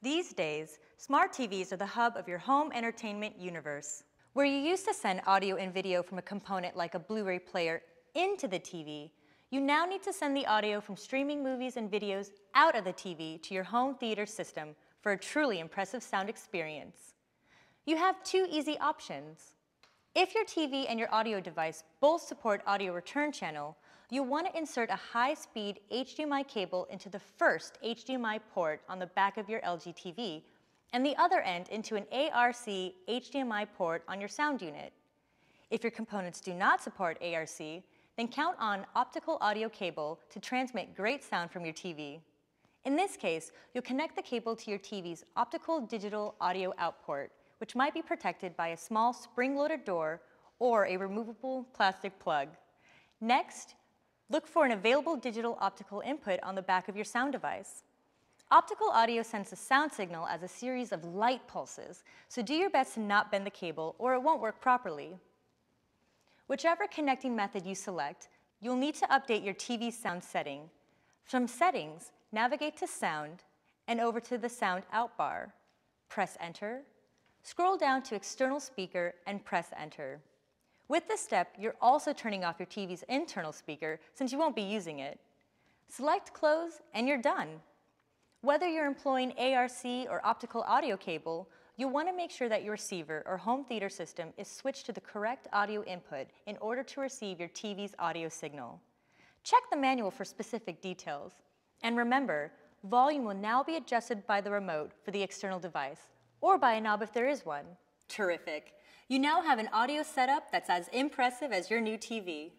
These days, smart TVs are the hub of your home entertainment universe. Where you used to send audio and video from a component like a Blu-ray player into the TV, you now need to send the audio from streaming movies and videos out of the TV to your home theater system for a truly impressive sound experience. You have two easy options. If your TV and your audio device both support audio return channel, you want to insert a high-speed HDMI cable into the first HDMI port on the back of your LG TV and the other end into an ARC HDMI port on your sound unit. If your components do not support ARC, then count on optical audio cable to transmit great sound from your TV. In this case, you'll connect the cable to your TV's optical digital audio out port, which might be protected by a small spring-loaded door or a removable plastic plug. Next, Look for an available digital optical input on the back of your sound device. Optical audio sends a sound signal as a series of light pulses, so do your best to not bend the cable or it won't work properly. Whichever connecting method you select, you'll need to update your TV sound setting. From Settings, navigate to Sound and over to the Sound Out bar. Press Enter. Scroll down to External Speaker and press Enter. With this step, you're also turning off your TV's internal speaker since you won't be using it. Select Close and you're done. Whether you're employing ARC or optical audio cable, you'll want to make sure that your receiver or home theater system is switched to the correct audio input in order to receive your TV's audio signal. Check the manual for specific details. And remember, volume will now be adjusted by the remote for the external device, or by a knob if there is one. Terrific. You now have an audio setup that's as impressive as your new TV.